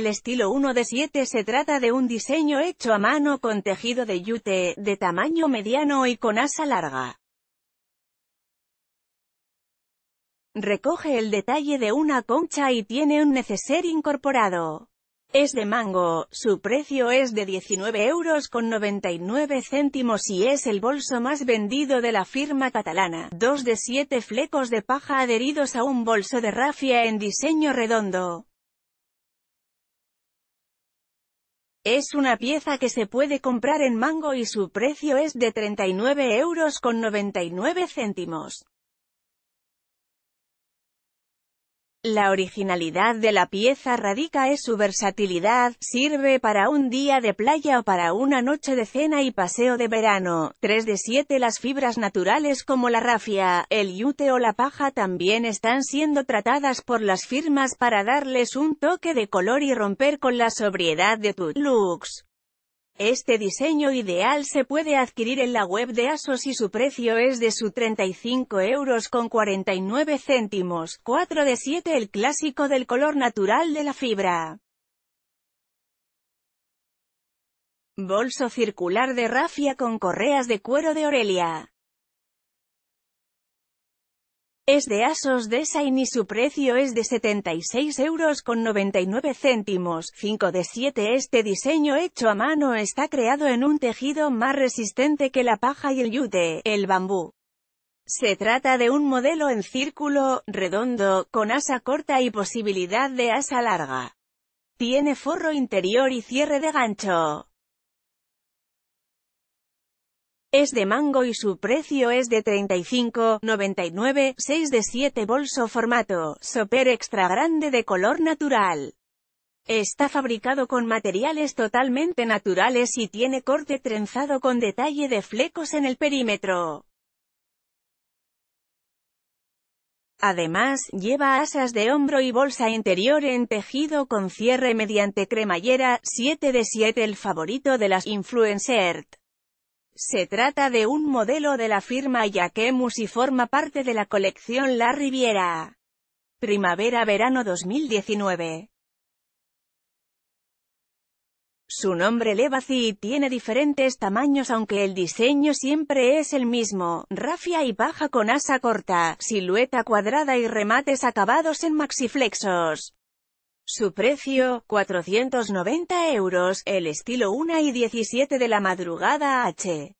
El estilo 1 de 7 se trata de un diseño hecho a mano con tejido de yute, de tamaño mediano y con asa larga. Recoge el detalle de una concha y tiene un neceser incorporado. Es de mango, su precio es de 19 euros con 99 céntimos y es el bolso más vendido de la firma catalana. Dos de siete flecos de paja adheridos a un bolso de rafia en diseño redondo. Es una pieza que se puede comprar en Mango y su precio es de 39 euros. con céntimos. La originalidad de la pieza radica en su versatilidad, sirve para un día de playa o para una noche de cena y paseo de verano. 3 de 7 Las fibras naturales como la rafia, el yute o la paja también están siendo tratadas por las firmas para darles un toque de color y romper con la sobriedad de tu looks. Este diseño ideal se puede adquirir en la web de ASOS y su precio es de su 35 euros con 49 céntimos, 4 de 7 el clásico del color natural de la fibra. Bolso circular de rafia con correas de cuero de Orelia. Es de Asos Design y su precio es de 76 euros con 99 céntimos, 5 de 7 Este diseño hecho a mano está creado en un tejido más resistente que la paja y el yute, el bambú. Se trata de un modelo en círculo, redondo, con asa corta y posibilidad de asa larga. Tiene forro interior y cierre de gancho es de mango y su precio es de 35,99, 6 de 7 bolso formato, super extra grande de color natural. Está fabricado con materiales totalmente naturales y tiene corte trenzado con detalle de flecos en el perímetro. Además, lleva asas de hombro y bolsa interior en tejido con cierre mediante cremallera, 7 de 7 el favorito de las influencers. Se trata de un modelo de la firma Yakemus y forma parte de la colección La Riviera. Primavera-verano 2019. Su nombre Levacy tiene diferentes tamaños aunque el diseño siempre es el mismo, rafia y baja con asa corta, silueta cuadrada y remates acabados en maxiflexos. Su precio, 490 euros, el estilo 1 y 17 de la madrugada H.